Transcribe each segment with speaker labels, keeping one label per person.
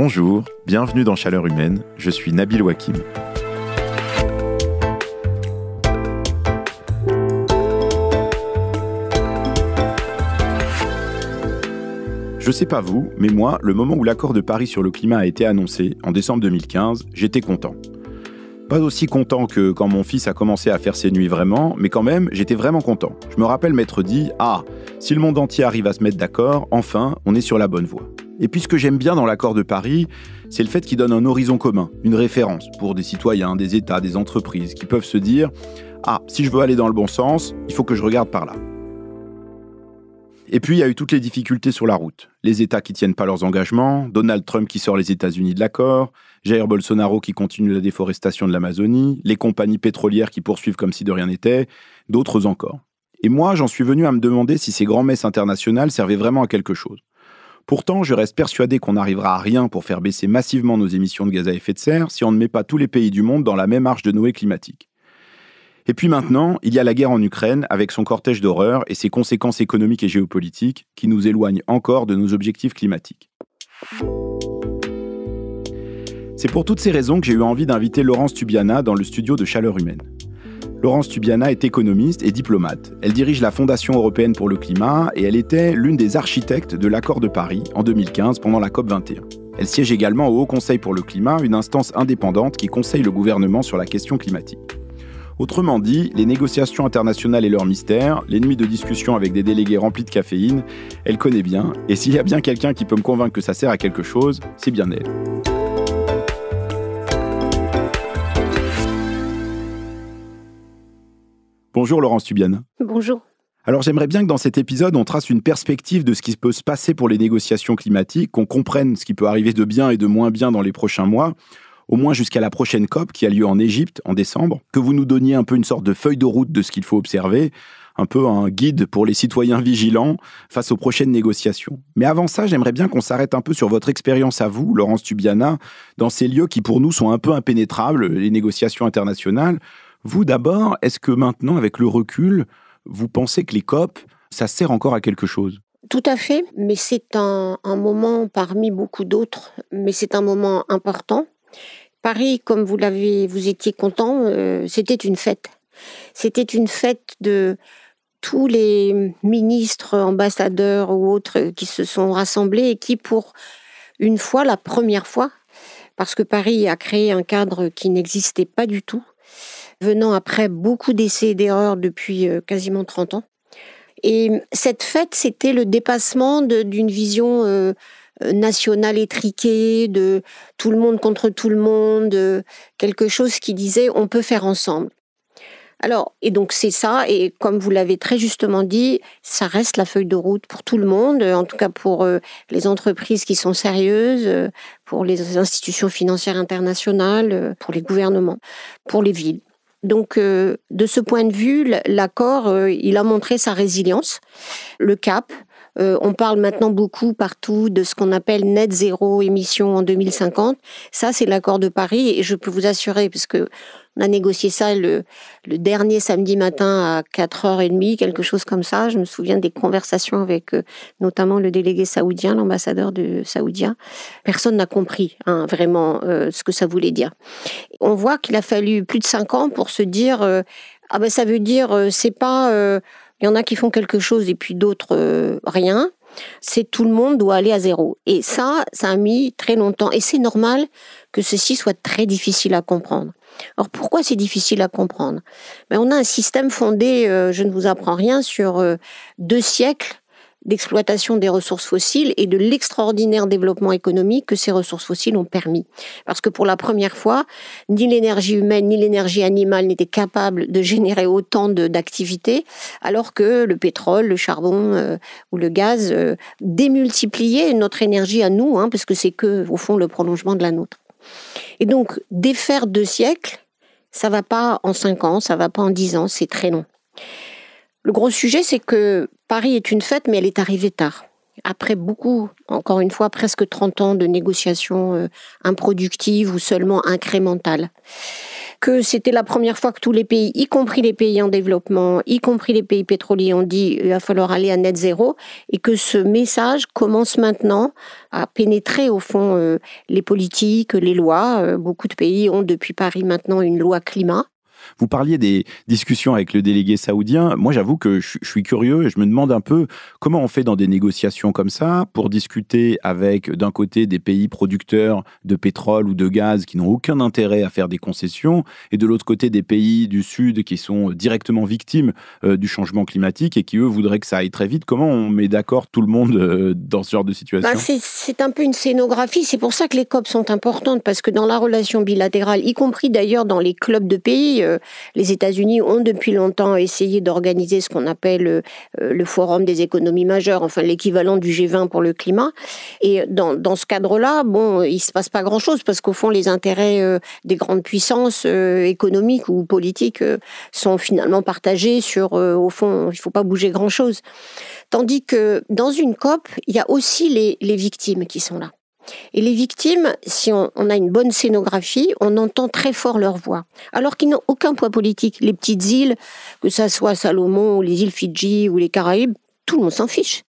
Speaker 1: Bonjour, bienvenue dans Chaleur Humaine, je suis Nabil Wakim. Je sais pas vous, mais moi, le moment où l'accord de Paris sur le climat a été annoncé, en décembre 2015, j'étais content. Pas aussi content que quand mon fils a commencé à faire ses nuits vraiment, mais quand même, j'étais vraiment content. Je me rappelle m'être dit Ah, si le monde entier arrive à se mettre d'accord, enfin, on est sur la bonne voie. Et puis ce que j'aime bien dans l'accord de Paris, c'est le fait qu'il donne un horizon commun, une référence pour des citoyens, des États, des entreprises qui peuvent se dire Ah, si je veux aller dans le bon sens, il faut que je regarde par là. Et puis il y a eu toutes les difficultés sur la route. Les États qui tiennent pas leurs engagements, Donald Trump qui sort les États-Unis de l'accord, Jair Bolsonaro qui continue la déforestation de l'Amazonie, les compagnies pétrolières qui poursuivent comme si de rien n'était, d'autres encore. Et moi, j'en suis venu à me demander si ces grands messes internationales servaient vraiment à quelque chose. Pourtant, je reste persuadé qu'on n'arrivera à rien pour faire baisser massivement nos émissions de gaz à effet de serre si on ne met pas tous les pays du monde dans la même arche de Noé climatique. Et puis maintenant, il y a la guerre en Ukraine avec son cortège d'horreur et ses conséquences économiques et géopolitiques qui nous éloignent encore de nos objectifs climatiques. C'est pour toutes ces raisons que j'ai eu envie d'inviter Laurence Tubiana dans le studio de Chaleur Humaine. Laurence Tubiana est économiste et diplomate. Elle dirige la Fondation européenne pour le climat et elle était l'une des architectes de l'accord de Paris en 2015 pendant la COP21. Elle siège également au Haut Conseil pour le climat, une instance indépendante qui conseille le gouvernement sur la question climatique. Autrement dit, les négociations internationales et leurs mystères, les nuits de discussion avec des délégués remplis de caféine, elle connaît bien, et s'il y a bien quelqu'un qui peut me convaincre que ça sert à quelque chose, c'est bien elle. Bonjour Laurence Tubiana. Bonjour. Alors j'aimerais bien que dans cet épisode, on trace une perspective de ce qui peut se passer pour les négociations climatiques, qu'on comprenne ce qui peut arriver de bien et de moins bien dans les prochains mois, au moins jusqu'à la prochaine COP qui a lieu en Égypte en décembre, que vous nous donniez un peu une sorte de feuille de route de ce qu'il faut observer, un peu un guide pour les citoyens vigilants face aux prochaines négociations. Mais avant ça, j'aimerais bien qu'on s'arrête un peu sur votre expérience à vous, Laurence Tubiana, dans ces lieux qui pour nous sont un peu impénétrables, les négociations internationales vous d'abord, est-ce que maintenant, avec le recul, vous pensez que les COP, ça sert encore à quelque chose
Speaker 2: tout à fait, mais c'est un, moment parmi beaucoup d'autres, mais c'est un moment important. Paris, comme vous l'avez, vous étiez content, euh, c'était une fête. C'était une fête de tous les ministres, ambassadeurs ou autres qui se sont rassemblés et qui, pour une fois, la première fois, parce que Paris a créé un cadre qui n'existait pas du tout, venant après beaucoup d'essais et d'erreurs depuis euh, quasiment 30 ans. Et cette fête, c'était le dépassement d'une vision euh, nationale étriquée, de tout le monde contre tout le monde, euh, quelque chose qui disait on peut faire ensemble. Alors, et donc c'est ça, et comme vous l'avez très justement dit, ça reste la feuille de route pour tout le monde, en tout cas pour les entreprises qui sont sérieuses, pour les institutions financières internationales, pour les gouvernements, pour les villes. Donc, euh, de ce point de vue, l'accord, euh, il a montré sa résilience, le cap, euh, on parle maintenant beaucoup partout de ce qu'on appelle net zéro émission en 2050. Ça, c'est l'accord de Paris et je peux vous assurer, parce on a négocié ça le, dernier samedi matin à 4h30, quelque chose comme ça. Je me souviens des conversations avec euh, notamment le délégué saoudien, l'ambassadeur de saoudien. Personne n'a compris hein, vraiment euh, ce que ça voulait dire. On voit qu'il a fallu plus de 5 ans pour se dire ah ben ça veut dire c'est pas il y en a qui font quelque chose et puis d'autres euh, rien. C'est tout le monde doit aller à zéro. Et ça, ça a mis très longtemps. Et c'est normal que ceci soit très difficile à comprendre. Alors pourquoi c'est difficile à comprendre Mais ben, On a un système fondé, euh, je ne vous apprends rien, sur euh, deux siècles d'exploitation des ressources fossiles et de l'extraordinaire développement économique que ces ressources fossiles ont permis. Parce que pour la première fois, ni l'énergie humaine ni l'énergie animale n'étaient capables de générer autant d'activités, alors que le pétrole, le charbon euh, ou le gaz euh, démultipliaient notre énergie à nous, hein, parce que c'est que, au fond, le prolongement de la nôtre. Et donc, défaire deux siècles, ça va pas en cinq ans, ça va pas en dix ans, c'est très long. Le gros sujet, c'est que Paris est une fête, mais elle est arrivée tard. Après beaucoup, encore une fois, presque 30 ans de négociations euh, improductives ou seulement incrémentales que c'était la première fois que tous les pays, y compris les pays en développement, y compris les pays pétroliers, ont dit il va falloir aller à net zéro, et que ce message commence maintenant à pénétrer au fond euh, les politiques, les lois. Euh, beaucoup de pays ont depuis Paris maintenant une loi climat
Speaker 1: vous parliez des discussions avec le délégué saoudien. Moi, j'avoue que je, suis curieux et je me demande un peu comment on fait dans des négociations comme ça pour discuter avec, d'un côté, des pays producteurs de pétrole ou de gaz qui n'ont aucun intérêt à faire des concessions et de l'autre côté, des pays du Sud qui sont directement victimes euh, du changement climatique et qui, eux, voudraient que ça aille très vite. Comment on met d'accord tout le monde euh, dans ce genre de bah, situation
Speaker 2: C'est un peu une scénographie. C'est pour ça que les COP sont importantes parce que dans la relation bilatérale, y compris d'ailleurs dans les clubs de pays, euh, les États-Unis ont depuis longtemps essayé d'organiser ce qu'on appelle euh, le Forum des économies majeures, enfin l'équivalent du G20 pour le climat. Et dans, dans ce cadre-là, bon, il ne se passe pas grand-chose parce qu'au fond, les intérêts euh, des grandes puissances euh, économiques ou politiques sont finalement partagés sur, au fond, il ne faut pas bouger grand-chose. Tandis que dans une COP, il y a aussi les, les victimes qui sont là. Et les victimes, si on, a une bonne scénographie, on entend très fort leur voix, alors qu'ils n'ont aucun poids politique. Les petites îles, que ce soit Salomon ou les îles Fidji ou les Caraïbes, tout le monde s'en fiche.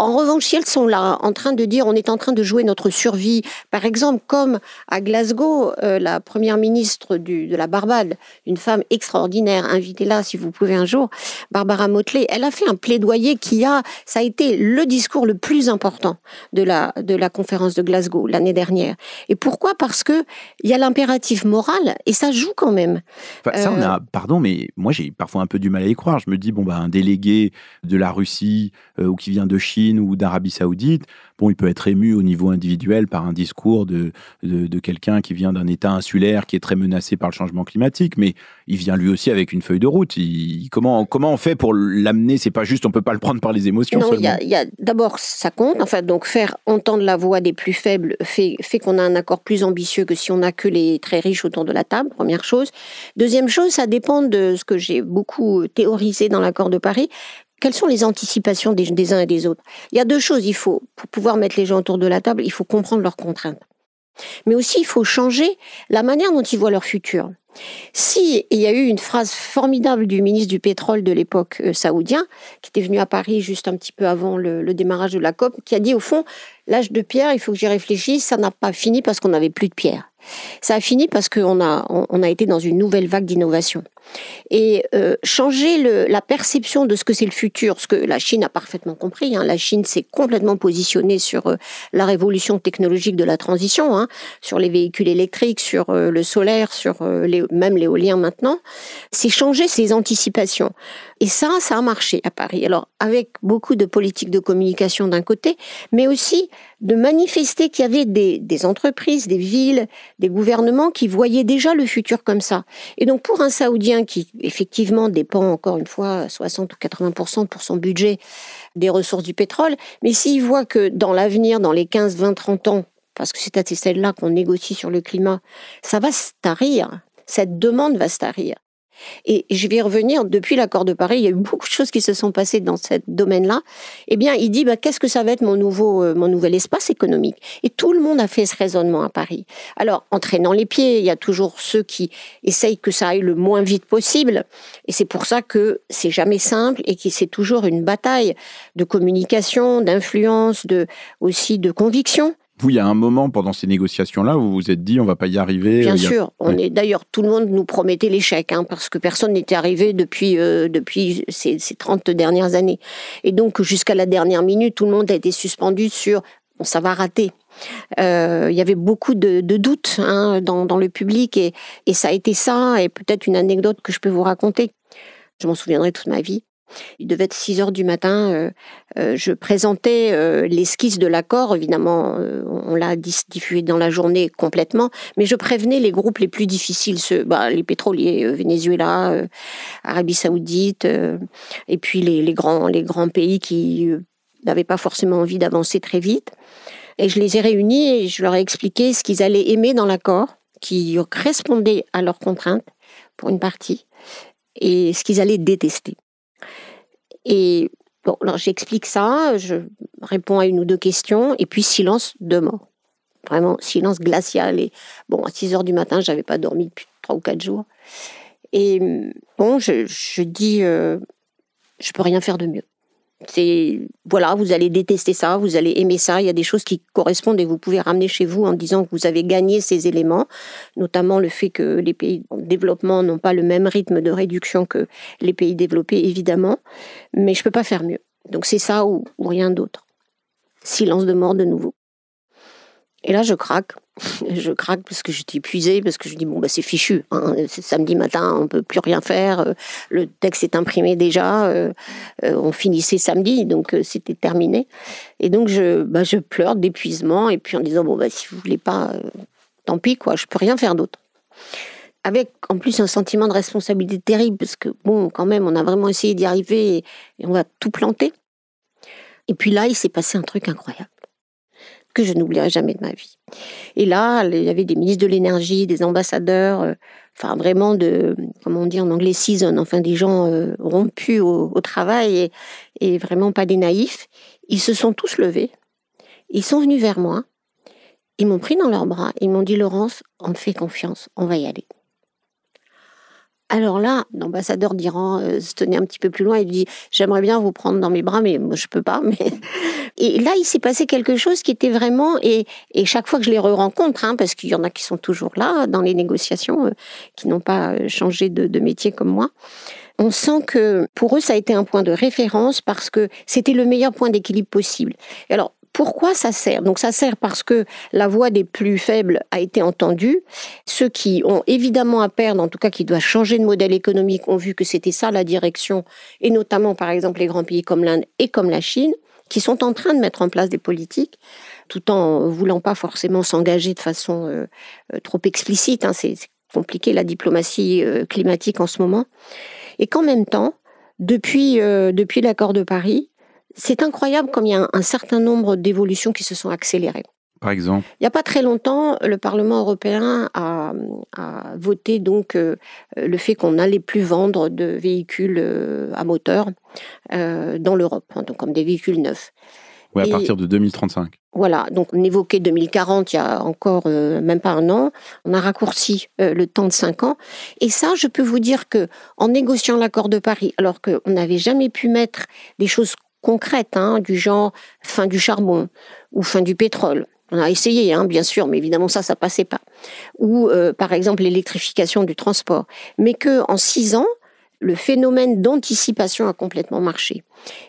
Speaker 2: En revanche, si elles sont là, en train de dire on est en train de jouer notre survie, par exemple, comme à Glasgow, euh, la première ministre de la Barbade, une femme extraordinaire, invitez-la si vous pouvez un jour, Barbara Motley, elle a fait un plaidoyer qui a, ça a été le discours le plus important de la, de la conférence de Glasgow l'année dernière. Et pourquoi Parce que il y a l'impératif moral et ça joue quand même. on euh, a,
Speaker 1: pardon, mais moi j'ai parfois un peu du mal à y croire. Je me dis, bon, bah, un délégué de la Russie euh, ou qui vient de Chine, ou d'Arabie Saoudite. Bon, il peut être ému au niveau individuel par un discours de, de, quelqu'un qui vient d'un État insulaire qui est très menacé par le changement climatique, mais il vient lui aussi avec une feuille de route. Il, comment, comment on fait pour l'amener C'est pas juste, on peut pas le prendre par les émotions. Non, a,
Speaker 2: d'abord ça compte. fait, donc faire entendre la voix des plus faibles fait, fait qu'on a un accord plus ambitieux que si on n'a que les très riches autour de la table. Première chose. Deuxième chose, ça dépend de ce que j'ai beaucoup théorisé dans l'accord de Paris, quelles sont les anticipations des, uns et des autres Il y a deux choses, il faut, pour pouvoir mettre les gens autour de la table, il faut comprendre leurs contraintes. Mais aussi, il faut changer la manière dont ils voient leur futur. Si, il y a eu une phrase formidable du ministre du pétrole de l'époque euh, saoudien, qui était venu à Paris juste un petit peu avant le, démarrage de la COP, qui a dit au fond, l'âge de pierre, il faut que j'y réfléchisse, ça n'a pas fini parce qu'on n'avait plus de pierre. Ça a fini parce qu'on a, a été dans une nouvelle vague d'innovation et euh, changer la perception de ce que c'est le futur, ce que la Chine a parfaitement compris. Hein. La Chine s'est complètement positionnée sur euh, la révolution technologique de la transition, hein, sur les véhicules électriques, sur euh, le solaire, sur les, même l'éolien maintenant. C'est changer ses anticipations. Et ça, ça a marché à Paris. Alors, avec beaucoup de politiques de communication d'un côté, mais aussi de manifester qu'il y avait des, des entreprises, des villes, des gouvernements qui voyaient déjà le futur comme ça. Et donc, pour un Saoudien qui effectivement dépend encore une fois 60 ou 80 pour son budget des ressources du pétrole, mais s'il voit que dans l'avenir, dans les 15, 20, 30 ans, parce que c'est à ces celles là qu'on négocie sur le climat, ça va se tarir, cette demande va se tarir et je vais revenir, depuis l'accord de Paris, il y a eu beaucoup de choses qui se sont passées dans ce domaine-là, eh bien, il dit, bah, qu'est-ce que ça va être mon, nouveau, euh, mon nouvel espace économique Et tout le monde a fait ce raisonnement à Paris. Alors, entraînant les pieds, il y a toujours ceux qui essayent que ça aille le moins vite possible, et c'est pour ça que c'est jamais simple et que c'est toujours une bataille de communication, d'influence, de, aussi de conviction.
Speaker 1: Vous, il y a un moment pendant ces négociations-là où vous vous êtes dit on ne va pas y arriver. Bien euh, sûr, on est
Speaker 2: d'ailleurs tout le monde nous promettait l'échec hein, parce que personne n'était arrivé depuis euh, depuis ces, 30 dernières années. Et donc jusqu'à la dernière minute, tout le monde a été suspendu sur bon, ça va rater. Euh, il y avait beaucoup de, doutes hein, dans, le public et ça a été ça. Et peut-être une anecdote que je peux vous raconter. Je m'en souviendrai toute ma vie. Il devait être 6 heures du matin. Euh, euh, je présentais euh, l'esquisse de l'accord. Évidemment, on l'a diffusé dans la journée complètement, mais je prévenais les groupes les plus difficiles, ceux, bah, les pétroliers, Venezuela, Arabie Saoudite, et puis les, grands, les grands pays qui n'avaient pas forcément envie d'avancer très vite. Et je les ai réunis et je leur ai expliqué ce qu'ils allaient aimer dans l'accord, qui correspondait à leurs contraintes pour une partie, et ce qu'ils allaient détester. Et bon, alors j'explique ça, je réponds à une ou deux questions, et puis silence demain Vraiment, silence glacial. Et bon, à 6 heures du matin, j'avais pas dormi depuis 3 ou 4 jours. Et hum, bon, je, dis, je euh, je peux rien faire de mieux. C'est voilà, vous allez détester ça, vous allez aimer ça. Il y a des choses qui correspondent et vous pouvez ramener chez vous en disant que vous avez gagné ces éléments, notamment le fait que les pays en développement n'ont pas le même rythme de réduction que les pays développés, évidemment. Mais je peux pas faire mieux. Donc c'est ça ou rien d'autre. Silence de mort de nouveau. Et là, je craque je craque parce que j'étais épuisée, parce que je dis bon bah c'est fichu. Hein. c'est samedi matin, on peut plus rien faire. Euh, le texte est imprimé déjà. Euh, euh, on finissait samedi, donc c'était terminé. Et donc je, bah, je pleure d'épuisement et puis en disant bon bah si vous voulez pas, tant pis quoi, je peux rien faire d'autre. Avec en plus un sentiment de responsabilité terrible parce que bon quand même on a vraiment essayé d'y arriver et on va tout planter. Et puis là il s'est passé un truc incroyable que je n'oublierai jamais de ma vie. Et là, il y avait des ministres de l'énergie, des ambassadeurs, euh, enfin vraiment de, comment on dit en anglais, season, enfin des gens euh, rompus au, travail et, et, vraiment pas des naïfs. Ils se sont tous levés, ils sont venus vers moi, ils m'ont pris dans leurs bras, ils m'ont dit Laurence, on te fait confiance, on va y aller. Alors là, l'ambassadeur d'Iran euh, se tenait un petit peu plus loin et lui dit J'aimerais bien vous prendre dans mes bras, mais moi, je peux pas. Mais... Et là, il s'est passé quelque chose qui était vraiment. Et, chaque fois que je les re-rencontre, hein, parce qu'il y en a qui sont toujours là dans les négociations, euh, qui n'ont pas euh, changé de, de métier comme moi, on sent que pour eux, ça a été un point de référence parce que c'était le meilleur point d'équilibre possible. Et alors, pourquoi ça sert Donc ça sert parce que la voix des plus faibles a été entendue. Ceux qui ont évidemment à perdre, en tout cas qui doivent changer de modèle économique, ont vu que c'était ça la direction, et notamment par exemple les grands pays comme l'Inde et comme la Chine, qui sont en train de mettre en place des politiques tout en voulant pas forcément s'engager de façon euh, euh, trop explicite. Hein, c'est compliqué la diplomatie euh, climatique en ce moment. Et qu'en même temps, depuis, depuis l'accord de Paris, c'est incroyable comme il y a un, certain nombre d'évolutions qui se sont accélérées. Par exemple Il n'y a pas très longtemps, le Parlement européen a, voté donc euh, le fait qu'on n'allait plus vendre de véhicules euh, à moteur euh, dans l'Europe, hein, donc comme des véhicules neufs. Oui, à partir
Speaker 1: de 2035.
Speaker 2: Voilà, donc on évoquait 2040 il y a encore même pas un an. On a raccourci le temps de 5 ans. Et ça, je peux vous dire que en négociant l'accord de Paris, alors qu'on n'avait jamais pu mettre des choses concrètes, hein, du genre fin du charbon ou fin du pétrole. On a essayé, hein, bien sûr, mais évidemment ça, ça passait pas. Ou euh, par exemple l'électrification du transport, mais que en six ans, le phénomène d'anticipation a complètement marché.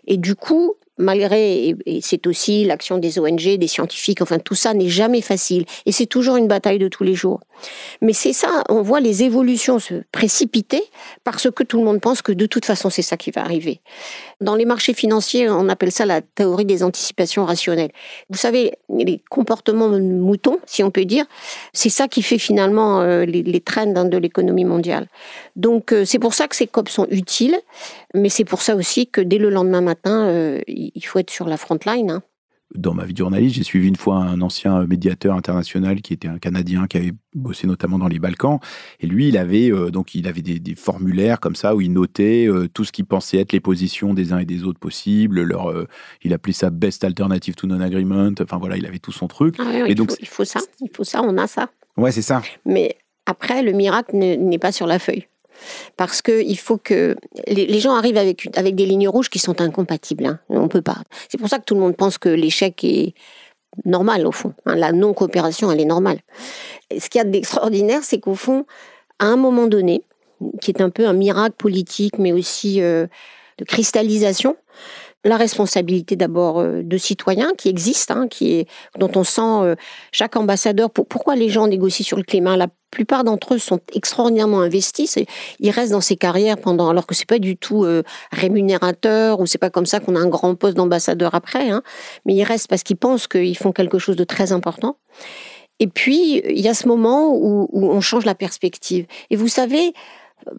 Speaker 2: Et du coup, malgré, et, c'est aussi l'action des ONG, des scientifiques, enfin tout ça n'est jamais facile. Et c'est toujours une bataille de tous les jours. Mais c'est ça, on voit les évolutions se précipiter parce que tout le monde pense que de toute façon c'est ça qui va arriver. Dans les marchés financiers, on appelle ça la théorie des anticipations rationnelles. Vous savez, les comportements moutons, si on peut dire, c'est ça qui fait finalement euh, les, les hein, de l'économie mondiale. Donc euh, c'est pour ça que ces COP sont utiles, mais c'est pour ça aussi que dès le lendemain matin, euh, il faut être sur la front line. Hein.
Speaker 1: Dans ma vie de journaliste, j'ai suivi une fois un ancien euh, médiateur international qui était un Canadien qui avait bossé notamment dans les Balkans. Et lui, il avait euh, donc il avait des, formulaires comme ça où il notait euh, tout ce qu'il pensait être les positions des uns et des autres possibles. il appelait ça best alternative to non-agreement. Enfin voilà, il avait tout son truc. Ah et donc il faut
Speaker 2: ça, il faut ça, on a ça. Ouais, c'est ça. Mais après, le miracle n'est pas sur la feuille parce il faut que les, gens arrivent avec, avec des lignes rouges qui sont incompatibles. Hein. On peut pas. C'est pour ça que tout le monde pense que l'échec est normal, au fond. Hein. La non-coopération, elle est normale. ce qu'il y a d'extraordinaire, c'est qu'au fond, à un moment donné, qui est un peu un miracle politique, mais aussi euh, de cristallisation, la responsabilité d'abord euh, de citoyens qui existent, hein, qui est, dont on sent euh, chaque ambassadeur. pourquoi les gens négocient sur le climat La plupart d'entre eux sont extraordinairement investis. Ils restent dans ces carrières pendant, alors que c'est pas du tout euh, rémunérateur ou c'est pas comme ça qu'on a un grand poste d'ambassadeur après. Hein, mais ils restent parce qu'ils pensent qu'ils font quelque chose de très important. Et puis il y a ce moment où, où on change la perspective. Et vous savez,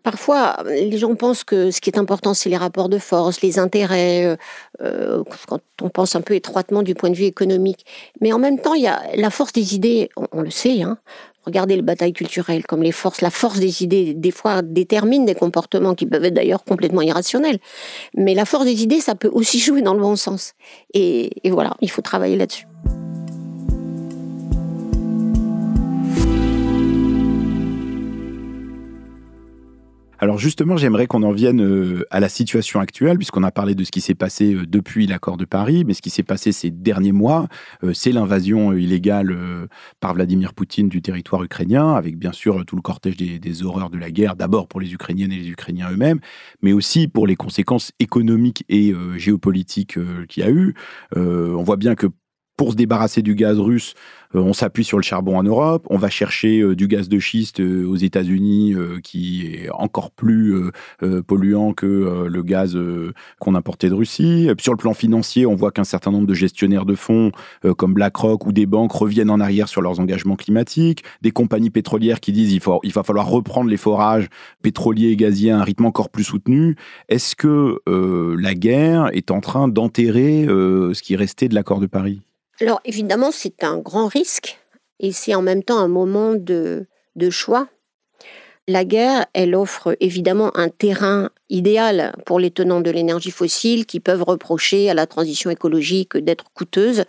Speaker 2: Parfois, les gens pensent que ce qui est important, c'est les rapports de force, les intérêts, euh, euh, quand on pense un peu étroitement du point de vue économique. Mais en même temps, il y a la force des idées, on, le sait, hein, Regardez les batailles culturelles, comme les forces, la force des idées, des fois, détermine des comportements qui peuvent être d'ailleurs complètement irrationnels. Mais la force des idées, ça peut aussi jouer dans le bon sens. et voilà, il faut travailler là-dessus.
Speaker 1: Alors justement, j'aimerais qu'on en vienne euh, à la situation actuelle, puisqu'on a parlé de ce qui s'est passé euh, depuis l'accord de Paris, mais ce qui s'est passé ces derniers mois, euh, c'est l'invasion illégale par Vladimir Poutine du territoire ukrainien, avec bien sûr tout le cortège des, horreurs de la guerre, d'abord pour les Ukrainiennes et les Ukrainiens eux-mêmes, mais aussi pour les conséquences économiques et géopolitiques qu'il y a eu. on voit bien que pour se débarrasser du gaz russe, euh, on s'appuie sur le charbon en Europe, on va chercher euh, du gaz de schiste euh, aux États-Unis qui est encore plus polluant que le gaz qu'on importait de Russie. Sur le plan financier, on voit qu'un certain nombre de gestionnaires de fonds comme BlackRock ou des banques reviennent en arrière sur leurs engagements climatiques, des compagnies pétrolières qui disent qu'il il va falloir reprendre les forages pétroliers et gaziers à un rythme encore plus soutenu. Est-ce que la guerre est en train d'enterrer ce qui restait de l'accord de Paris
Speaker 2: alors évidemment, c'est un grand risque et c'est en même temps un moment de, choix. La guerre, elle offre évidemment un terrain idéal pour les tenants de l'énergie fossile qui peuvent reprocher à la transition écologique d'être coûteuse,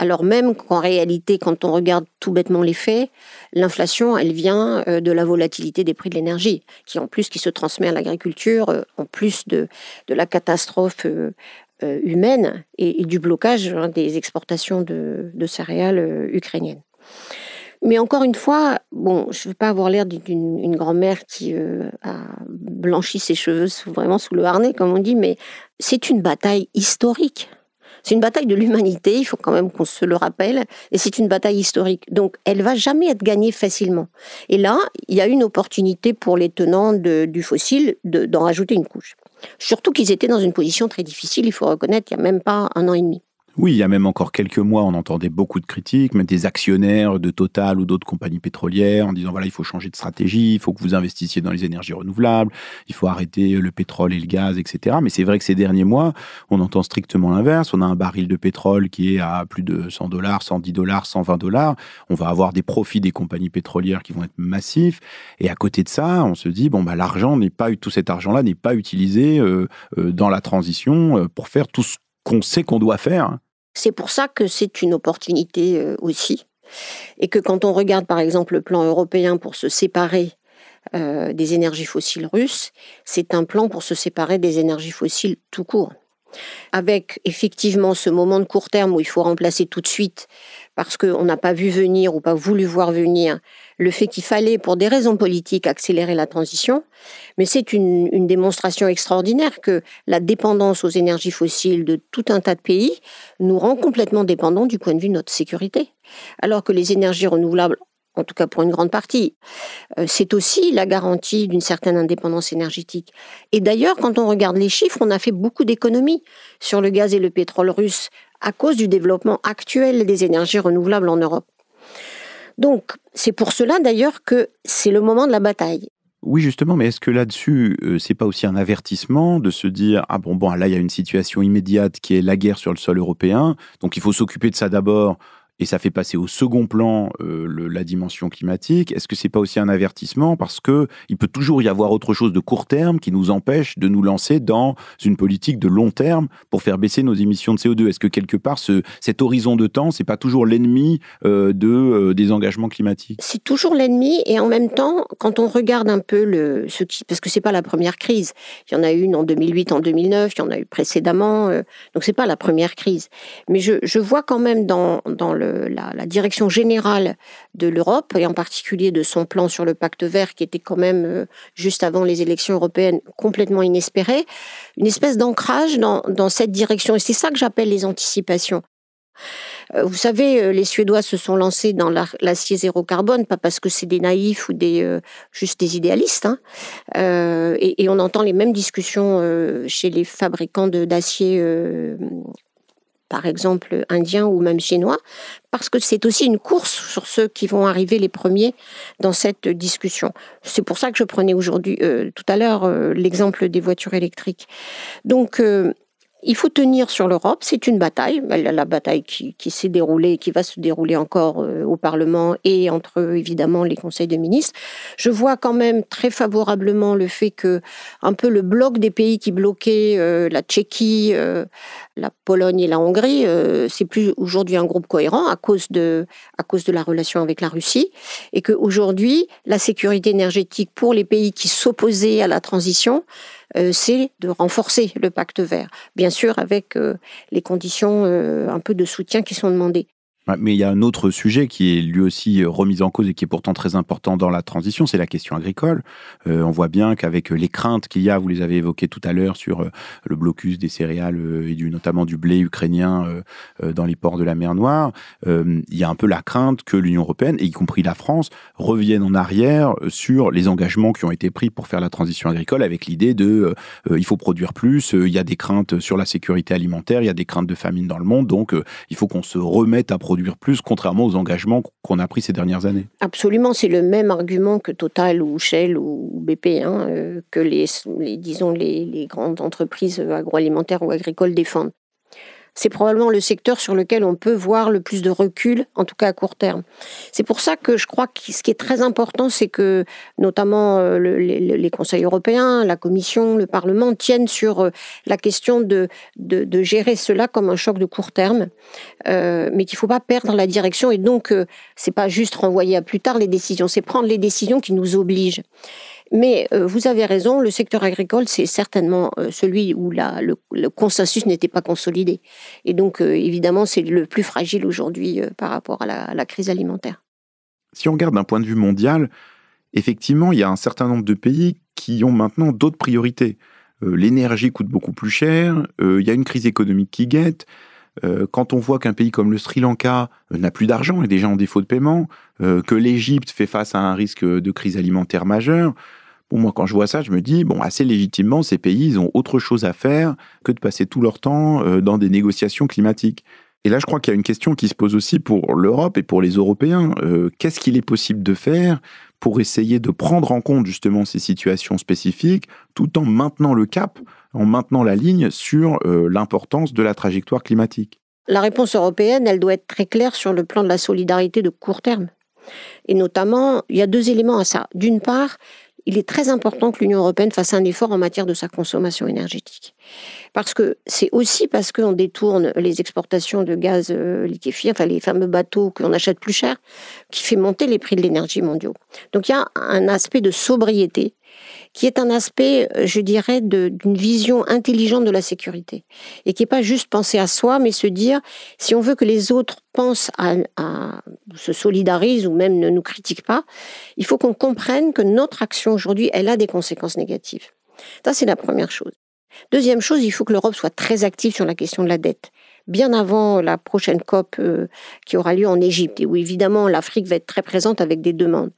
Speaker 2: alors même qu'en réalité, quand on regarde tout bêtement les faits, l'inflation, elle vient euh, de la volatilité des prix de l'énergie, qui en plus qui se transmet à l'agriculture, euh, en plus de, de la catastrophe euh, euh, humaine et, du blocage hein, des exportations de, céréales euh, ukrainiennes. Mais encore une fois, bon, je ne veux pas avoir l'air d'une grand-mère qui euh, a blanchi ses cheveux vraiment sous le harnais, comme on dit, mais c'est une bataille historique. C'est une bataille de l'humanité, il faut quand même qu'on se le rappelle, et c'est une bataille historique. Donc, elle va jamais être gagnée facilement. Et là, il y a une opportunité pour les tenants du fossile d'en rajouter une couche. Surtout qu'ils étaient dans une position très difficile, il faut reconnaître, il n'y a même pas un an et demi.
Speaker 1: Oui, il y a même encore quelques mois, on entendait beaucoup de critiques, même des actionnaires de Total ou d'autres compagnies pétrolières en disant voilà, il faut changer de stratégie, il faut que vous investissiez dans les énergies renouvelables, il faut arrêter le pétrole et le gaz, etc. Mais c'est vrai que ces derniers mois, on entend strictement l'inverse. On a un baril de pétrole qui est à plus de 100 dollars, 110 dollars, 120 dollars. On va avoir des profits des compagnies pétrolières qui vont être massifs. Et à côté de ça, on se dit bon, bah, l'argent n'est pas, tout cet argent-là n'est pas utilisé euh, euh, dans la transition euh, pour faire tout ce qu'on sait qu'on doit faire
Speaker 2: c'est pour ça que c'est une opportunité euh, aussi. Et que quand on regarde par exemple le plan européen pour se séparer euh, des énergies fossiles russes, c'est un plan pour se séparer des énergies fossiles tout court. Avec effectivement ce moment de court terme où il faut remplacer tout de suite parce qu'on n'a pas vu venir ou pas voulu voir venir le fait qu'il fallait, pour des raisons politiques, accélérer la transition. Mais c'est une, démonstration extraordinaire que la dépendance aux énergies fossiles de tout un tas de pays nous rend complètement dépendants du point de vue de notre sécurité. Alors que les énergies renouvelables, en tout cas pour une grande partie, euh, c'est aussi la garantie d'une certaine indépendance énergétique. Et d'ailleurs, quand on regarde les chiffres, on a fait beaucoup d'économies sur le gaz et le pétrole russe à cause du développement actuel des énergies renouvelables en Europe. Donc, c'est pour cela d'ailleurs que c'est le moment de la bataille.
Speaker 1: Oui, justement, mais est-ce que là-dessus, euh, c'est pas aussi un avertissement de se dire ah bon bon là il y a une situation immédiate qui est la guerre sur le sol européen, donc il faut s'occuper de ça d'abord et ça fait passer au second plan euh, la dimension climatique Est-ce que c'est pas aussi un avertissement parce que il peut toujours y avoir autre chose de court terme qui nous empêche de nous lancer dans une politique de long terme pour faire baisser nos émissions de CO2 Est-ce que quelque part ce, cet horizon de temps c'est pas toujours l'ennemi euh, de euh, des engagements climatiques C'est
Speaker 2: toujours l'ennemi et en même temps quand on regarde un peu le ce qui parce que c'est pas la première crise. Il y en a eu une en 2008, en 2009, il y en a eu précédemment. donc c'est pas la première crise. Mais je, je vois quand même dans dans le euh, la, direction générale de l'Europe, et en particulier de son plan sur le pacte vert, qui était quand même, euh, juste avant les élections européennes, complètement inespéré, une espèce d'ancrage dans, dans cette direction. Et c'est ça que j'appelle les anticipations. Euh, vous savez, les Suédois se sont lancés dans l'acier zéro carbone, pas parce que c'est des naïfs ou des juste des idéalistes. Hein. et, on entend les mêmes discussions chez les fabricants d'acier par exemple indien ou même chinois, parce que c'est aussi une course sur ceux qui vont arriver les premiers dans cette discussion. C'est pour ça que je prenais aujourd'hui, euh, tout à l'heure, euh, l'exemple des voitures électriques. Donc, euh, il faut tenir sur l'Europe, c'est une bataille, la bataille qui, s'est déroulée et qui va se dérouler encore euh, au Parlement et entre évidemment les conseils de ministres. Je vois quand même très favorablement le fait que un peu le bloc des pays qui bloquaient euh, la Tchéquie, euh, la Pologne et la Hongrie, c'est plus aujourd'hui un groupe cohérent à cause de à cause de la relation avec la Russie et que aujourd'hui la sécurité énergétique pour les pays qui s'opposaient à la transition euh, c'est de renforcer le pacte vert, bien sûr avec euh, les conditions euh, un peu de soutien qui sont demandées
Speaker 1: mais il y a un autre sujet qui est lui aussi euh, remis en cause et qui est pourtant très important dans la transition, c'est la question agricole. Euh, on voit bien qu'avec euh, les craintes qu'il y a, vous les avez évoquées tout à l'heure sur le blocus des céréales et du, notamment du blé ukrainien dans les ports de la mer Noire, il y a un peu la crainte que l'Union européenne, et y compris la France, revienne en arrière sur les engagements qui ont été pris pour faire la transition agricole avec l'idée de il faut produire plus, il y a des craintes sur la sécurité alimentaire, il y a des craintes de famine dans le monde, donc il faut qu'on se remette à produire plus, contrairement aux engagements qu'on a pris ces dernières années.
Speaker 2: Absolument, c'est le même argument que Total ou Shell ou BP, hein, euh, que les, disons les, grandes entreprises agroalimentaires ou agricoles défendent c'est probablement le secteur sur lequel on peut voir le plus de recul, en tout cas à court terme. C'est pour ça que je crois que ce qui est très important, c'est que notamment euh, les, conseils européens, la Commission, le Parlement tiennent sur euh, la question de, gérer cela comme un choc de court terme, euh, mais qu'il ne faut pas perdre la direction. Et donc, ce n'est pas juste renvoyer à plus tard les décisions, c'est prendre les décisions qui nous obligent. Mais euh, vous avez raison, le secteur agricole, c'est certainement euh, celui où le, consensus n'était pas consolidé. Et donc, euh, évidemment, c'est le plus fragile aujourd'hui par rapport à la, à la, crise alimentaire.
Speaker 1: Si on regarde d'un point de vue mondial, effectivement, il y a un certain nombre de pays qui ont maintenant d'autres priorités. L'énergie coûte beaucoup plus cher, il y a une crise économique qui guette, quand on voit qu'un pays comme le Sri Lanka n'a plus d'argent et déjà en défaut de paiement, que l'Égypte fait face à un risque de crise alimentaire majeure, pour moi, quand je vois ça, je me dis, bon, assez légitimement, ces pays, ils ont autre chose à faire que de passer tout leur temps euh, dans des négociations climatiques. Et là, je crois qu'il y a une question qui se pose aussi pour l'Europe et pour les Européens. Euh, qu'est-ce qu'il est possible de faire pour essayer de prendre en compte justement ces situations spécifiques, tout en maintenant le cap, en maintenant la ligne sur euh, l'importance de la trajectoire climatique
Speaker 2: La réponse européenne, elle doit être très claire sur le plan de la solidarité de court terme. Et notamment, il y a deux éléments à ça. D'une part, il est très important que l'Union européenne fasse un effort en matière de sa consommation énergétique. Parce que c'est aussi parce qu'on détourne les exportations de gaz euh, liquéfié, enfin les fameux bateaux qu'on achète plus cher, qui fait monter les prix de l'énergie mondiaux. Donc il y a un aspect de sobriété qui est un aspect, euh, je dirais, d'une vision intelligente de la sécurité. Et qui n'est pas juste penser à soi, mais se dire, si on veut que les autres pensent à, se solidarisent ou même ne nous critiquent pas, il faut qu'on comprenne que notre action aujourd'hui, elle a des conséquences négatives. Ça, c'est la première chose. Deuxième chose, il faut que l'Europe soit très active sur la question de la dette bien avant la prochaine COP euh, qui aura lieu en Égypte, et où évidemment l'Afrique va être très présente avec des demandes.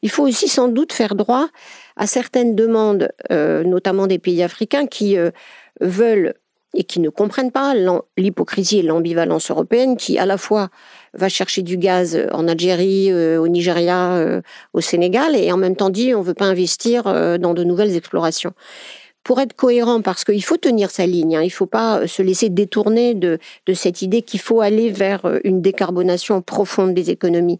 Speaker 2: Il faut aussi sans doute faire droit à certaines demandes, euh, notamment des pays africains, qui euh, veulent et qui ne comprennent pas l'hypocrisie et l'ambivalence européenne qui, à la fois, va chercher du gaz euh, en Algérie, au Nigeria, au Sénégal, et en même temps dit on ne veut pas investir dans de nouvelles explorations. Pour être cohérent, parce qu'il faut tenir sa ligne, hein, il ne faut pas se laisser détourner de, de cette idée qu'il faut aller vers une décarbonation profonde des économies.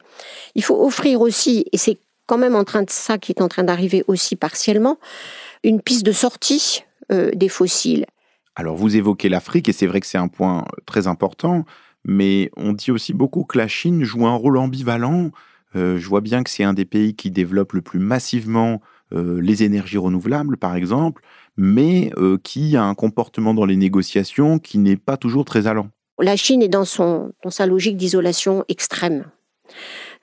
Speaker 2: Il faut offrir aussi, et c'est quand même en train de ça qui est en train d'arriver aussi partiellement, une piste de sortie euh, des fossiles.
Speaker 1: Alors vous évoquez l'Afrique et c'est vrai que c'est un point euh, très important, mais on dit aussi beaucoup que la Chine joue un rôle ambivalent. Euh, je vois bien que c'est un des pays qui développe le plus massivement les énergies renouvelables, par exemple, mais qui a un comportement dans les négociations qui n'est pas toujours très allant.
Speaker 2: La Chine est dans, son, dans sa logique d'isolation extrême.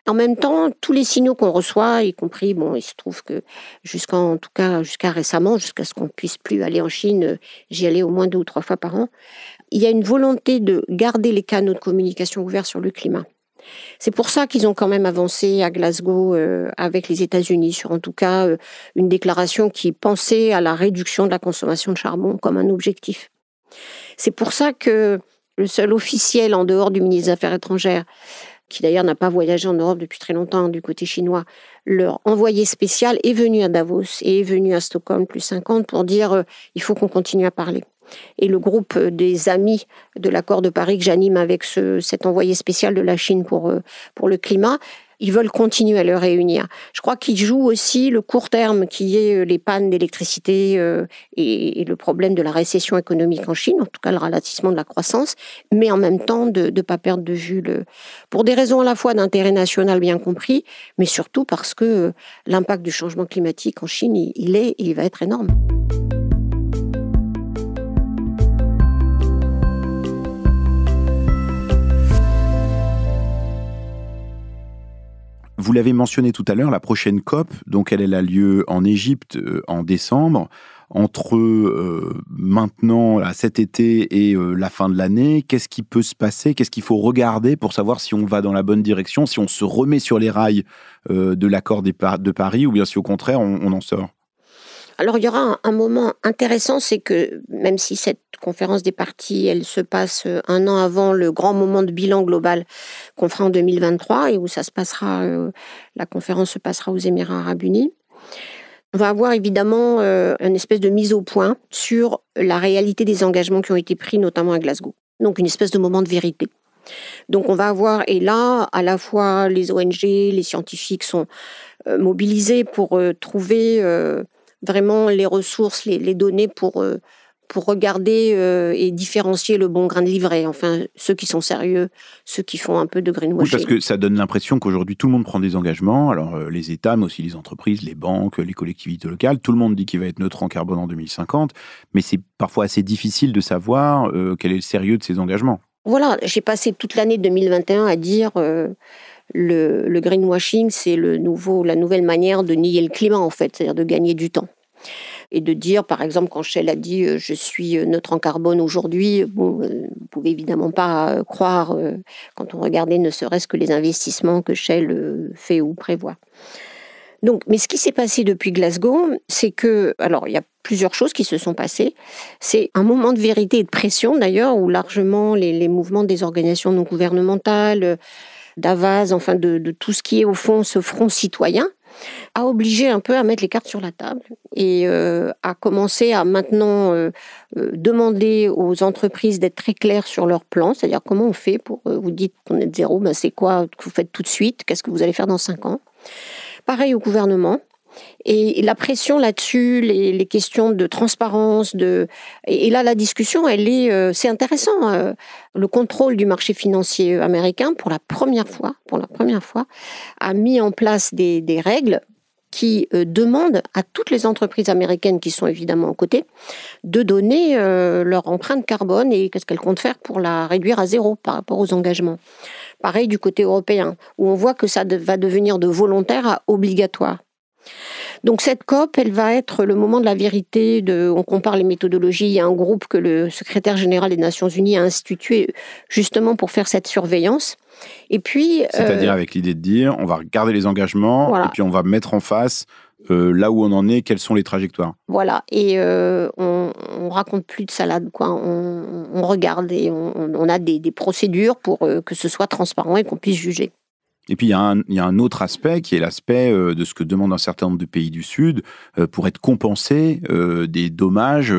Speaker 2: En même temps, tous les signaux qu'on reçoit, y compris, bon, il se trouve que jusqu'en tout cas, jusqu'à récemment, jusqu'à ce qu'on puisse plus aller en Chine, euh, j'y allais au moins deux ou trois fois par an. Il y a une volonté de garder les canaux de communication ouverts sur le climat. C'est pour ça qu'ils ont quand même avancé à Glasgow euh, avec les États-Unis sur en tout cas euh, une déclaration qui pensait à la réduction de la consommation de charbon comme un objectif. C'est pour ça que le seul officiel en dehors du ministre des Affaires étrangères qui d'ailleurs n'a pas voyagé en Europe depuis très longtemps hein, du côté chinois, leur envoyé spécial est venu à Davos et est venu à Stockholm plus 50 pour dire euh, il faut qu'on continue à parler. Et le groupe euh, des amis de l'accord de Paris que j'anime avec cet envoyé spécial de la Chine pour, euh, pour le climat ils veulent continuer à le réunir. Je crois qu'ils jouent aussi le court terme, qui est euh, les pannes d'électricité euh, et, le problème de la récession économique en Chine, en tout cas le ralentissement de la croissance, mais en même temps de ne pas perdre de vue, le, pour des raisons à la fois d'intérêt national bien compris, mais surtout parce que euh, l'impact du changement climatique en Chine, il, est et il va être énorme.
Speaker 1: Vous l'avez mentionné tout à l'heure, la prochaine COP, donc elle, a lieu en Égypte euh, en décembre. Entre euh, maintenant, cet été et euh, la fin de l'année, qu'est-ce qui peut se passer Qu'est-ce qu'il faut regarder pour savoir si on va dans la bonne direction, si on se remet sur les rails de l'accord de Paris, ou bien si au contraire on en sort
Speaker 2: alors il y aura un, moment intéressant, c'est que même si cette conférence des partis, elle se passe euh, un an avant le grand moment de bilan global qu'on fera en 2023 et où ça se passera, euh, la conférence se passera aux Émirats arabes unis. On va avoir évidemment euh, une espèce de mise au point sur la réalité des engagements qui ont été pris, notamment à Glasgow. Donc une espèce de moment de vérité. Donc on va avoir, et là, à la fois les ONG, les scientifiques sont mobilisés pour trouver vraiment les ressources, les, données pour, euh, pour regarder euh, et différencier le bon grain de livret. Enfin, ceux qui sont sérieux, ceux qui font un peu de greenwashing. Oui, parce que
Speaker 1: ça donne l'impression qu'aujourd'hui, tout le monde prend des engagements. Alors, euh, les États, mais aussi les entreprises, les banques, les collectivités locales, tout le monde dit qu'il va être neutre en carbone en 2050. Mais c'est parfois assez difficile de savoir quel est le sérieux de ces engagements.
Speaker 2: Voilà, j'ai passé toute l'année 2021 à dire... Le, le, greenwashing, c'est le nouveau, la nouvelle manière de nier le climat, en fait, c'est-à-dire de gagner du temps. Et de dire, par exemple, quand Shell a dit euh, je suis euh, neutre en carbone aujourd'hui, euh, vous ne pouvez évidemment pas croire quand on regardait ne serait-ce que les investissements que Shell fait ou prévoit. Donc, mais ce qui s'est passé depuis Glasgow, c'est que, alors, il y a plusieurs choses qui se sont passées. C'est un moment de vérité et de pression, d'ailleurs, où largement les, mouvements des organisations non gouvernementales, d'Avaz, enfin de, tout ce qui est au fond ce front citoyen, a obligé un peu à mettre les cartes sur la table et euh, a commencé à maintenant euh, euh, demander aux entreprises d'être très claires sur leur plan, c'est-à-dire comment on fait pour vous dites qu'on est zéro, ben c'est quoi que vous faites tout de suite, qu'est-ce que vous allez faire dans cinq ans. Pareil au gouvernement. Et la pression là-dessus, les, questions de transparence, de et, là la discussion, elle est, c'est intéressant. le contrôle du marché financier américain, pour la première fois, pour la première fois, a mis en place des règles qui euh, demande à toutes les entreprises américaines qui sont évidemment aux côtés de donner euh, leur empreinte carbone et qu'est-ce qu'elles comptent faire pour la réduire à zéro par rapport aux engagements. Pareil du côté européen, où on voit que ça va devenir de volontaire à obligatoire. Donc cette COP, elle va être le moment de la vérité. on compare les méthodologies. Il y a un groupe que le secrétaire général des Nations Unies a institué justement pour faire cette surveillance. Et puis. C'est-à-dire euh,
Speaker 1: avec l'idée de dire, on va regarder les engagements et puis on va mettre en face euh, là où on en est, quelles sont les trajectoires.
Speaker 2: Voilà, et euh, on, on, raconte plus de salade, quoi. On, regarde et on, a des, procédures pour que ce soit transparent et qu'on puisse juger.
Speaker 1: Et puis, il y, a un autre aspect qui est l'aspect euh, de ce que demandent un certain nombre de pays du Sud euh, pour être compensés euh, des dommages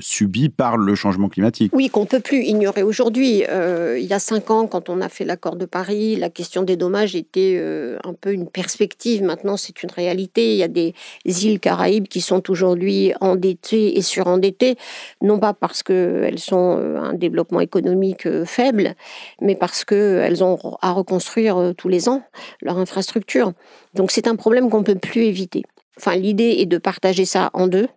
Speaker 1: subis par le changement climatique.
Speaker 2: Oui, qu'on ne peut plus ignorer aujourd'hui. il y a cinq ans, quand on a fait l'accord de Paris, la question des dommages était un peu une perspective. Maintenant, c'est une réalité. Il y a des îles Caraïbes qui sont aujourd'hui endettées et surendettées, non pas parce qu'elles sont un développement économique faible, mais parce qu'elles ont à reconstruire tous les leur infrastructure. Donc c'est un problème qu'on ne peut plus éviter. Enfin, l'idée est de partager ça en deux,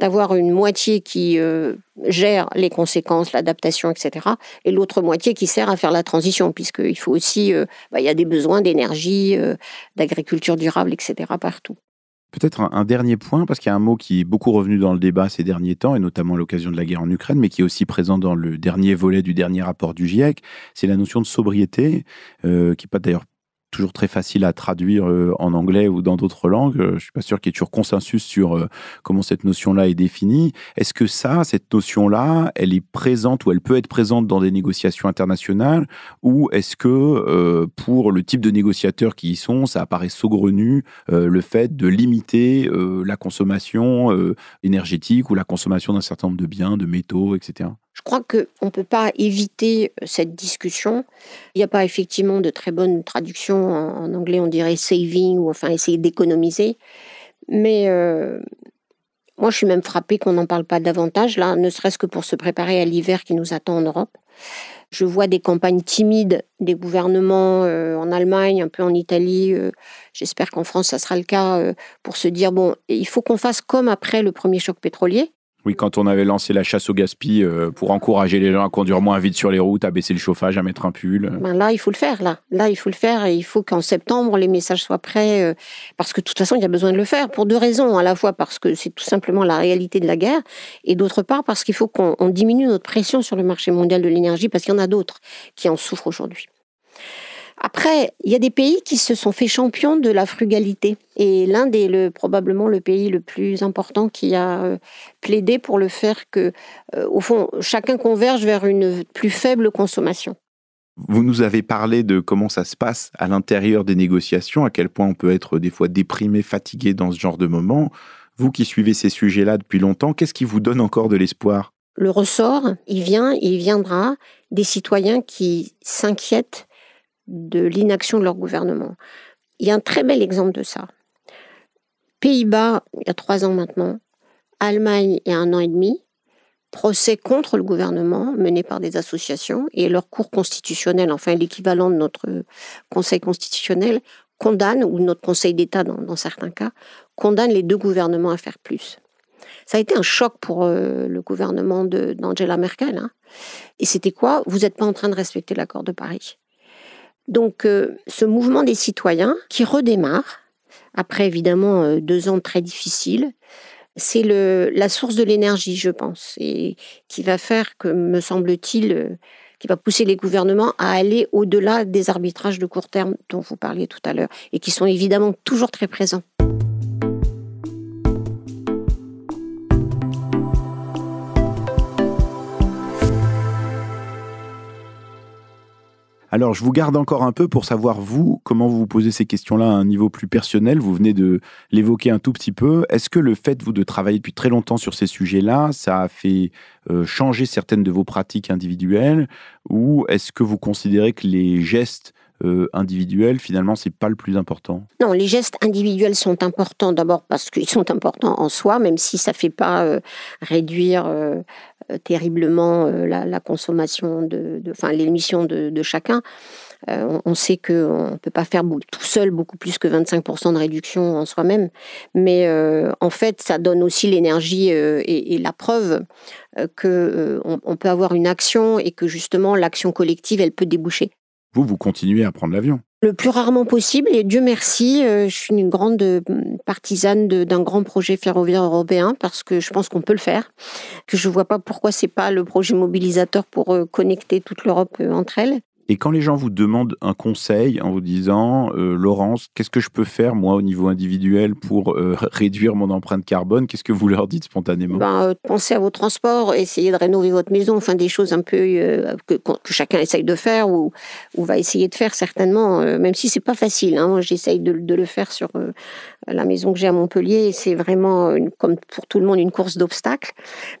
Speaker 2: d'avoir une moitié qui euh, gère les conséquences, l'adaptation, etc., et l'autre moitié qui sert à faire la transition, puisqu'il faut aussi, euh, bah, il y a des besoins d'énergie, euh, d'agriculture durable, etc., partout.
Speaker 1: Peut-être un, un, dernier point, parce qu'il y a un mot qui est beaucoup revenu dans le débat ces derniers temps, et notamment à l'occasion de la guerre en Ukraine, mais qui est aussi présent dans le dernier volet du dernier rapport du GIEC, c'est la notion de sobriété, qui n'est pas d'ailleurs toujours très facile à traduire euh, en anglais ou dans d'autres langues. Euh, je ne suis pas sûr qu'il y ait toujours consensus sur euh, comment cette notion-là est définie. Est-ce que ça, cette notion-là, elle est présente ou elle peut être présente dans des négociations internationales Ou est-ce que pour le type de négociateurs qui y sont, ça apparaît saugrenu le fait de limiter la consommation énergétique ou la consommation d'un certain nombre de biens, de métaux, etc.
Speaker 2: Je crois qu'on ne peut pas éviter euh, cette discussion. Il n'y a pas effectivement de très bonne traduction en, anglais, on dirait saving ou enfin essayer d'économiser. Mais euh, moi, je suis même frappée qu'on n'en parle pas davantage, là, ne serait-ce que pour se préparer à l'hiver qui nous attend en Europe. Je vois des campagnes timides des gouvernements euh, en Allemagne, un peu en Italie. J'espère qu'en France, ça sera le cas pour se dire bon, il faut qu'on fasse comme après le premier choc pétrolier,
Speaker 1: quand on avait lancé la chasse au gaspillage euh, pour encourager les gens à conduire moins vite sur les routes, à baisser le chauffage, à mettre un pull. Euh.
Speaker 2: Ben là, il faut le faire. Là, là, il faut le faire. Et il faut qu'en septembre les messages soient prêts, euh, parce que de toute façon, il y a besoin de le faire pour deux raisons. À la fois parce que c'est tout simplement la réalité de la guerre, et d'autre part parce qu'il faut qu'on diminue notre pression sur le marché mondial de l'énergie, parce qu'il y en a d'autres qui en souffrent aujourd'hui. Après, il y a des pays qui se sont fait champions de la frugalité. Et l'Inde est probablement le pays le plus important qui a euh, plaidé pour le faire que, euh, au fond, chacun converge vers une plus faible consommation.
Speaker 1: Vous nous avez parlé de comment ça se passe à l'intérieur des négociations, à quel point on peut être des fois déprimé, fatigué dans ce genre de moment. Vous qui suivez ces sujets-là depuis longtemps, qu'est-ce qui vous donne encore de l'espoir
Speaker 2: Le ressort, il vient, il viendra des citoyens qui s'inquiètent de l'inaction de leur gouvernement. Il y a un très bel exemple de ça. Pays-Bas, il y a trois ans maintenant, Allemagne, il y a un an et demi, procès contre le gouvernement mené par des associations et leur cour constitutionnelle, enfin l'équivalent de notre conseil constitutionnel, condamne, ou notre conseil d'État dans, certains cas, condamne les deux gouvernements à faire plus. Ça a été un choc pour euh, le gouvernement d'Angela Merkel. Hein. Et c'était quoi Vous n'êtes pas en train de respecter l'accord de Paris. Donc euh, ce mouvement des citoyens qui redémarre, après évidemment euh, deux ans très difficiles, c'est la source de l'énergie, je pense, et qui va faire que, me semble-t-il, euh, qui va pousser les gouvernements à aller au-delà des arbitrages de court terme dont vous parliez tout à l'heure, et qui sont évidemment toujours très présents.
Speaker 1: Alors, je vous garde encore un peu pour savoir, vous, comment vous vous posez ces questions-là à un niveau plus personnel. Vous venez de l'évoquer un tout petit peu. Est-ce que le fait, vous, de travailler depuis très longtemps sur ces sujets-là, ça a fait euh, changer certaines de vos pratiques individuelles Ou est-ce que vous considérez que les gestes euh, individuels, finalement, c'est pas le plus important
Speaker 2: Non, les gestes individuels sont importants d'abord parce qu'ils sont importants en soi, même si ça ne fait pas euh, réduire euh, terriblement euh, la, consommation de, enfin l'émission de, chacun. Euh, on sait qu'on ne peut pas faire tout seul beaucoup plus que 25% de réduction en soi-même, mais en fait, ça donne aussi l'énergie et, la preuve qu'on on peut avoir une action et que justement l'action collective, elle peut déboucher.
Speaker 1: Vous, vous continuez à prendre l'avion
Speaker 2: le plus rarement possible. Et Dieu merci, euh, je suis une grande euh, partisane d'un grand projet ferroviaire européen parce que je pense qu'on peut le faire. Que je ne vois pas pourquoi ce n'est pas le projet mobilisateur pour euh, connecter toute l'Europe entre elles.
Speaker 1: Et quand les gens vous demandent un conseil en vous disant, euh, Laurence, qu'est-ce que je peux faire moi au niveau individuel pour euh, réduire mon empreinte carbone Qu'est-ce que vous leur dites spontanément
Speaker 2: ben, euh, Pensez à vos transports, essayez de rénover votre maison, enfin des choses un peu que, chacun essaye de faire ou, ou va essayer de faire certainement, même si c'est pas facile. Hein. moi, j'essaye de, le faire sur la maison que j'ai à Montpellier. C'est vraiment, comme pour tout le monde, une course d'obstacles.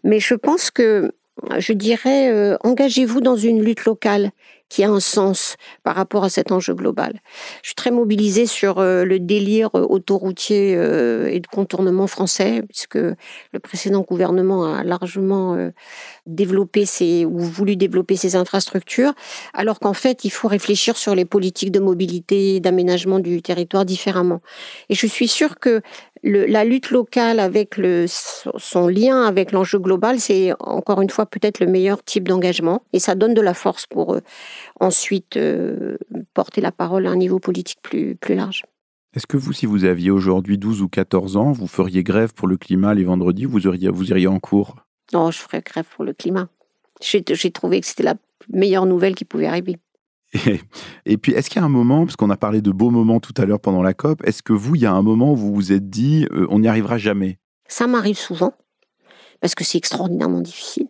Speaker 2: Mais je pense que je dirais, engagez-vous dans une lutte locale qui a un sens par rapport à cet enjeu global. Je suis très mobilisée sur euh, le délire euh, autoroutier euh, et de contournement français, puisque le précédent gouvernement a largement développé ses, ou voulu développer ces infrastructures, alors qu'en fait, il faut réfléchir sur les politiques de mobilité, et d'aménagement du territoire différemment. Et je suis sûre que la lutte locale avec le, son lien avec l'enjeu global, c'est encore une fois peut-être le meilleur type d'engagement et ça donne de la force pour euh, ensuite euh, porter la parole à un niveau politique plus, plus large.
Speaker 1: Est-ce que vous, si vous aviez aujourd'hui 12 ou 14 ans, vous feriez grève pour le climat les vendredis vous, auriez, vous iriez en cours
Speaker 2: Non, je ferais grève pour le climat. J'ai trouvé que c'était la meilleure nouvelle qui pouvait arriver.
Speaker 1: Et, puis, est-ce qu'il y a un moment, parce qu'on a parlé de beaux moments tout à l'heure pendant la COP, est-ce que vous, il y a un moment où vous vous êtes dit, euh, on n'y arrivera
Speaker 2: jamais Ça m'arrive souvent, parce que c'est extraordinairement difficile.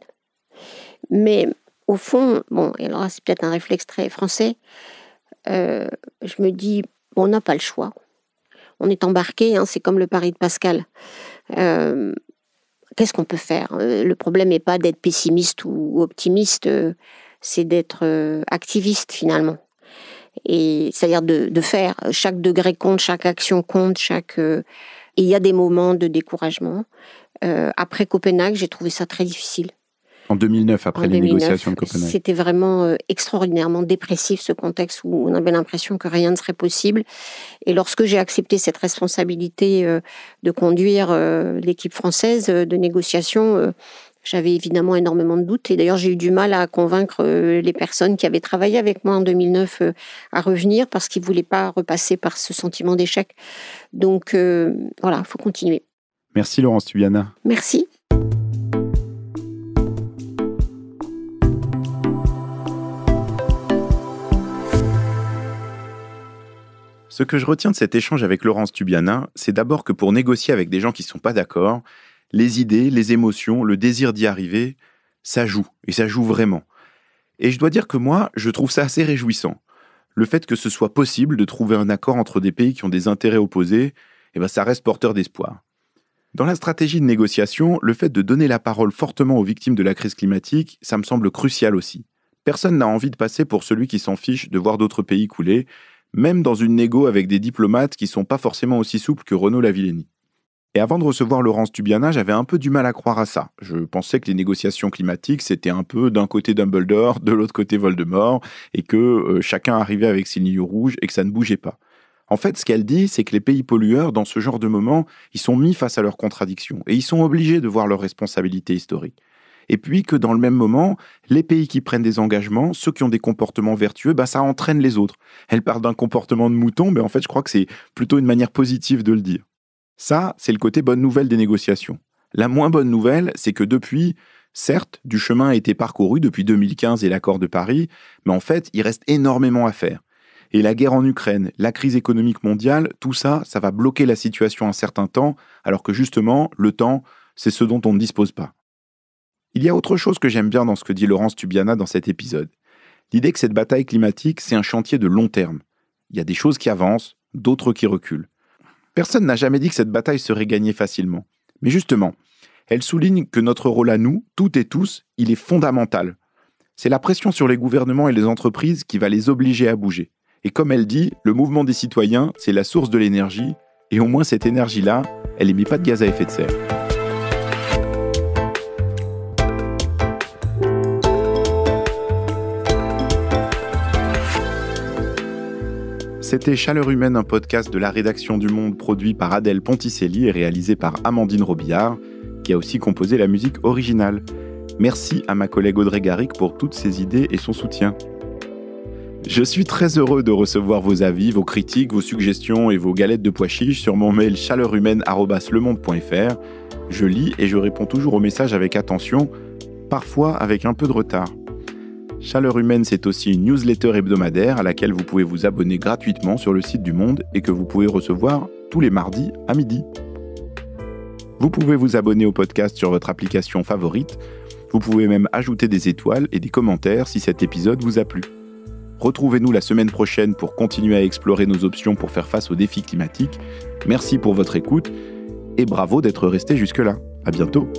Speaker 2: Mais au fond, bon, et alors c'est peut-être un réflexe très français, euh, je me dis, on n'a pas le choix. On est embarqué, hein, c'est comme le pari de Pascal. Euh, qu'est-ce qu'on peut faire Le problème n'est pas d'être pessimiste ou optimiste c'est d'être euh, activiste finalement. Et c'est-à-dire de, faire chaque degré compte, chaque action compte, chaque. Euh, et il y a des moments de découragement. Euh, après Copenhague, j'ai trouvé ça très difficile.
Speaker 1: En 2009, après les négociations de Copenhague. C'était
Speaker 2: vraiment extraordinairement dépressif ce contexte où on avait l'impression que rien ne serait possible. Et lorsque j'ai accepté cette responsabilité de conduire l'équipe française de négociation j'avais évidemment énormément de doutes et d'ailleurs j'ai eu du mal à convaincre euh, les personnes qui avaient travaillé avec moi en 2009 euh, à revenir parce qu'ils ne voulaient pas repasser par ce sentiment d'échec. Donc euh, voilà, il faut continuer.
Speaker 1: Merci Laurence Tubiana. Merci. Ce que je retiens de cet échange avec Laurence Tubiana, c'est d'abord que pour négocier avec des gens qui ne sont pas d'accord, les idées, les émotions, le désir d'y arriver, ça joue, et ça joue vraiment. Et je dois dire que moi, je trouve ça assez réjouissant. Le fait que ce soit possible de trouver un accord entre des pays qui ont des intérêts opposés, eh ben ça reste porteur d'espoir. Dans la stratégie de négociation, le fait de donner la parole fortement aux victimes de la crise climatique, ça me semble crucial aussi. Personne n'a envie de passer pour celui qui s'en fiche de voir d'autres pays couler, même dans une négo avec des diplomates qui ne sont pas forcément aussi souples que Renaud Lavillenie. Et avant de recevoir Laurence Tubiana, j'avais un peu du mal à croire à ça. Je pensais que les négociations climatiques, c'était un peu d'un côté Dumbledore, de l'autre côté Voldemort, et que euh, chacun arrivait avec ses lignes rouges et que ça ne bougeait pas. En fait, ce qu'elle dit, c'est que les pays pollueurs, dans ce genre de moment, ils sont mis face à leurs contradictions et ils sont obligés de voir leurs responsabilités historiques. Et puis que dans le même moment, les pays qui prennent des engagements, ceux qui ont des comportements vertueux, bah, ça entraîne les autres. Elle parle d'un comportement de mouton, mais en fait, je crois que c'est plutôt une manière positive de le dire. Ça, c'est le côté bonne nouvelle des négociations. La moins bonne nouvelle, c'est que depuis, certes, du chemin a été parcouru depuis 2015 et l'accord de Paris, mais en fait, il reste énormément à faire. Et la guerre en Ukraine, la crise économique mondiale, tout ça, ça va bloquer la situation un certain temps, alors que justement, le temps, c'est ce dont on ne dispose pas. Il y a autre chose que j'aime bien dans ce que dit Laurence Tubiana dans cet épisode. L'idée que cette bataille climatique, c'est un chantier de long terme. Il y a des choses qui avancent, d'autres qui reculent. Personne n'a jamais dit que cette bataille serait gagnée facilement. Mais justement, elle souligne que notre rôle à nous, toutes et tous, il est fondamental. C'est la pression sur les gouvernements et les entreprises qui va les obliger à bouger. Et comme elle dit, le mouvement des citoyens, c'est la source de l'énergie, et au moins cette énergie-là, elle émet pas de gaz à effet de serre. C'était Chaleur Humaine, un podcast de la rédaction du Monde produit par Adèle Ponticelli et réalisé par Amandine Robillard, qui a aussi composé la musique originale. Merci à ma collègue Audrey Garrick pour toutes ses idées et son soutien. Je suis très heureux de recevoir vos avis, vos critiques, vos suggestions et vos galettes de pois chiches sur mon mail chaleurhumaine.lemonde.fr. Je lis et je réponds toujours aux messages avec attention, parfois avec un peu de retard. Chaleur humaine, c'est aussi une newsletter hebdomadaire à laquelle vous pouvez vous abonner gratuitement sur le site du Monde et que vous pouvez recevoir tous les mardis à midi. Vous pouvez vous abonner au podcast sur votre application favorite. Vous pouvez même ajouter des étoiles et des commentaires si cet épisode vous a plu. Retrouvez-nous la semaine prochaine pour continuer à explorer nos options pour faire face aux défis climatiques. Merci pour votre écoute et bravo d'être resté jusque-là. À bientôt.